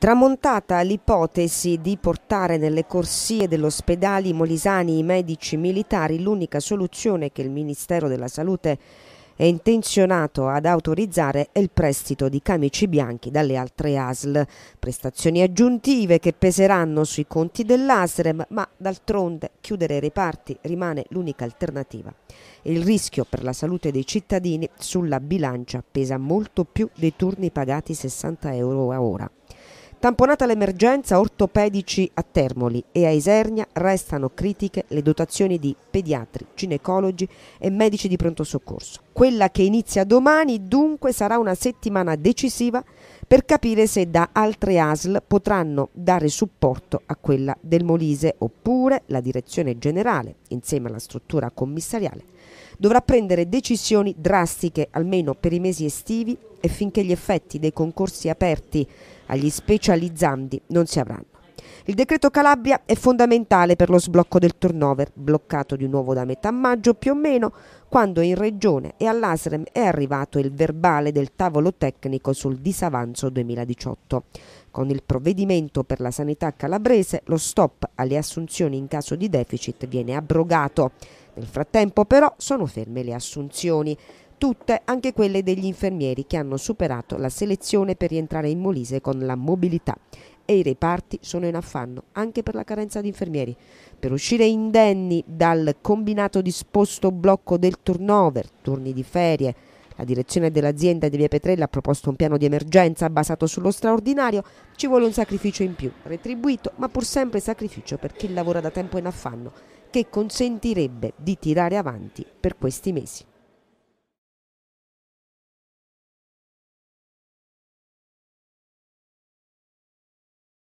Tramontata l'ipotesi di portare nelle corsie dell'ospedale Molisani i medici militari, l'unica soluzione che il Ministero della Salute è intenzionato ad autorizzare è il prestito di camici bianchi dalle altre ASL, prestazioni aggiuntive che peseranno sui conti dell'ASREM, ma d'altronde chiudere i reparti rimane l'unica alternativa. Il rischio per la salute dei cittadini sulla bilancia pesa molto più dei turni pagati 60 euro a ora. Tamponata l'emergenza ortopedici a Termoli e a Isernia restano critiche le dotazioni di pediatri, ginecologi e medici di pronto soccorso. Quella che inizia domani dunque sarà una settimana decisiva per capire se da altre ASL potranno dare supporto a quella del Molise oppure la direzione generale insieme alla struttura commissariale dovrà prendere decisioni drastiche, almeno per i mesi estivi e finché gli effetti dei concorsi aperti agli specializzandi non si avranno. Il decreto Calabria è fondamentale per lo sblocco del turnover, bloccato di nuovo da metà maggio più o meno, quando in Regione e all'ASREM è arrivato il verbale del tavolo tecnico sul disavanzo 2018. Con il provvedimento per la sanità calabrese lo stop alle assunzioni in caso di deficit viene abrogato. Nel frattempo però sono ferme le assunzioni tutte, anche quelle degli infermieri che hanno superato la selezione per rientrare in Molise con la mobilità e i reparti sono in affanno anche per la carenza di infermieri. Per uscire indenni dal combinato disposto blocco del turnover, turni di ferie, la direzione dell'azienda di Via Petrella ha proposto un piano di emergenza basato sullo straordinario, ci vuole un sacrificio in più, retribuito, ma pur sempre sacrificio per chi lavora da tempo in affanno, che consentirebbe di tirare avanti per questi mesi.